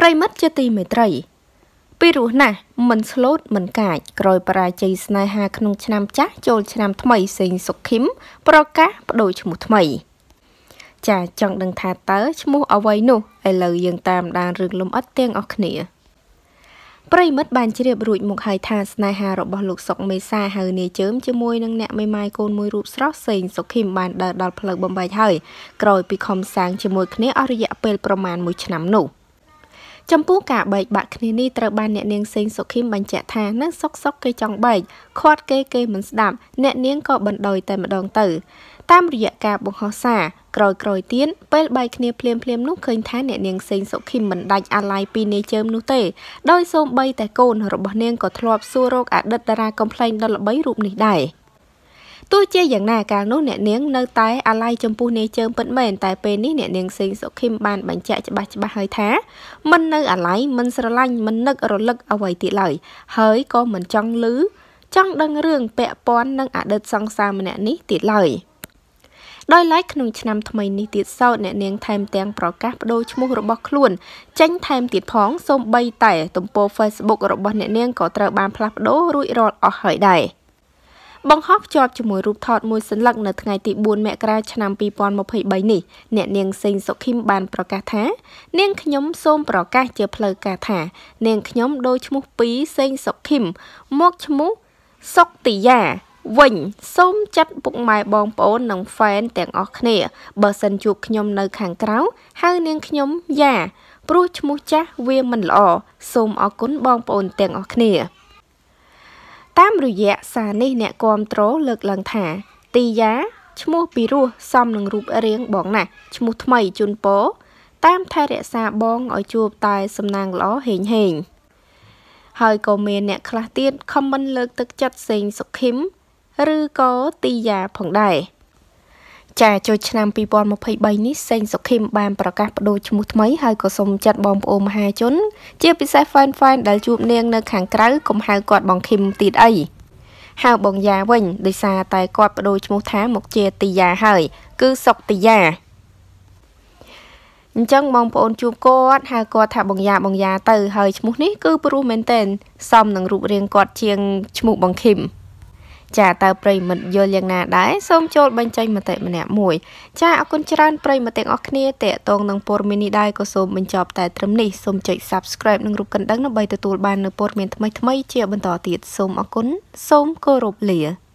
ប្រិមិត្តជាទីមេត្រីពីរស់ណាស់មិនស្លូតមិនកាចក្រោយបរាជ័យស្នេហាក្នុងឆ្នាំចាស់ចូលឆ្នាំថ្មីសេងសុខឹមប្រកាសបដូរឈ្មោះថ្មីចាចង់ដឹងថាតើឈ្មោះអ្វីនោះឥឡូវយើងតាមដានរឿងលំអិតទាំងអស់គ្នាប្រិមិត្តបានជ្រាបរួចមកហើយថាស្នេហារបស់លោកសុកមេសាហៅនាយជើមជាមួយនឹងអ្នកមេម៉ាយកូនមួយរូបស្រស់សេងសុខឹមបានដើរដល់ផ្លូវបំបែកហើយក្រោយពីខំសាងជាមួយគ្នាអស់រយៈពេលប្រមាណ1ឆ្នាំនោះចំពោះការបែកបាក់គ្នានេះត្រូវបានអ្នកនាងសេងសុខីមបញ្ជាក់ថានៅសុកសុកគេចង់បែកខាត់គេគេមិនស្ដាប់អ្នកនាងក៏បណ្ដោយតែម្ដងទៅតាមរយៈការបង្ហោះសារក្រោយក្រោយទៀតពេលបែកគ្នាភ្លាមភ្លាមនោះឃើញថាអ្នកនាងសេងសុខីមមិនដាច់អាឡ័យពីនាយជើមនោះទេដោយសូម្បីតែកូនរបស់នាងក៏ធ្លាប់សួររោគអតីតតារាកំ pl ែងដល់ល្បីរូបនេះដែរទោះជាយ៉ាងណាកាលនោះអ្នកនាងនៅតែអាល័យចំពោះនាយជើងពិតមែនតែពេលនេះអ្នកនាងសេងសុខឹមបានបញ្ជាក់ច្បាស់ច្បាស់ហើយថាមិននៅអាល័យមិនស្រឡាញ់មិននឹករលឹកអ្វីទៀតឡើយហើយក៏មិនចង់ឮចង់ដឹងរឿងពាក់ព័ន្ធនឹងអតីតសង្សារម្នាក់នេះទៀតឡើយដោយឡែកក្នុងឆ្នាំថ្មីនេះទៀតសោតអ្នកនាងថែមទាំងប្រកាសបដូរឈ្មោះរបស់ខ្លួនចេញថែមទៀតផងសូម្បីតែ ទំព័រ Facebook របស់អ្នកនាងក៏ត្រូវបានផ្លាស់ប្ដូររួចរាល់អស់ហើយដែរ។បង្ហោះភ្ជាប់ជាមួយរូបថតមួយសន្លឹកនៅថ្ងៃទី4មករាឆ្នាំ2023នេះអ្នកនាងសេងសុខីមបានប្រកាសថា នាងខ្ញុំ សូមប្រកាសជាផ្លូវការថា នាងខ្ញុំដូរឈ្មោះពីសេងសុខីមមកឈ្មោះសុកតិយ៉ាវិញសូមចាត់ពុកម៉ែបងប្អូននិងហ្វេនទាំងអស់គ្នាបើសិនជួបខ្ញុំនៅ ខាងក្រៅហៅនាងខ្ញុំយ៉ាព្រោះឈ្មោះចាស់វាមិនល្អសូមអរគុណបងប្អូនទាំងអស់គ្នាតាមរយៈសារនេះអ្នកគាំទ្រលើកឡើងថាទីយ៉ាឈ្មោះ ពីរោះសមនឹងរូបរាងបងណាស់ឈ្មោះថ្មីជូនពោតាមថែរក្សាបងឲ្យជួបតែ សំណាងល្អហេងហេងហើយក៏មានអ្នក ខ្លះទៀតខមមិនលើក ទឹកចិត្តសេងសុខឹមឬក៏ទីយ៉ាផងដែរ។ចាចូលឆ្នាំ2023នេះសេងសុខីមបានប្រកាសបដូរឈ្មោះថ្មីហើយក៏សូមចាត់បងប្អូនមហាជន ជាពិសេស fan fan ដែលជួប នាងនៅខាងក្រៅកុំហៅគាត់បងឃីមទៀតអីហៅបងយ៉ាវិញដោយសារតែគាត់បដូរឈ្មោះថាមកជាទីយ៉ាហើយគឺសុកទីយ៉ាអញ្ចឹងបងប្អូនជួបគាត់ហៅគាត់ថាបងយ៉ាបងយ៉ាទៅហើយឈ្មោះនេះគឺព្រោះមែនតែនសមនឹងរូបរាងគាត់ជាងឈ្មោះបងឃីមចាតើប្រិមិត្តយល់យ៉ាងណាដែរសូមចូលបញ្ចេញមតិម្នាក់មួយ ចាអរគុណច្រើនប្រិមិត្តទាំងអស់គ្នាតេតងនឹងព័ត៌មាននេះដែរក៏សូមបញ្ចប់តែត្រឹមនេះសូមចុច Subscribe និងរូបកណ្ដឹងដើម្បីទទួលបាននូវព័ត៌មានថ្មីៗជាបន្តទៀតសូមអរគុណសូមគោរពលា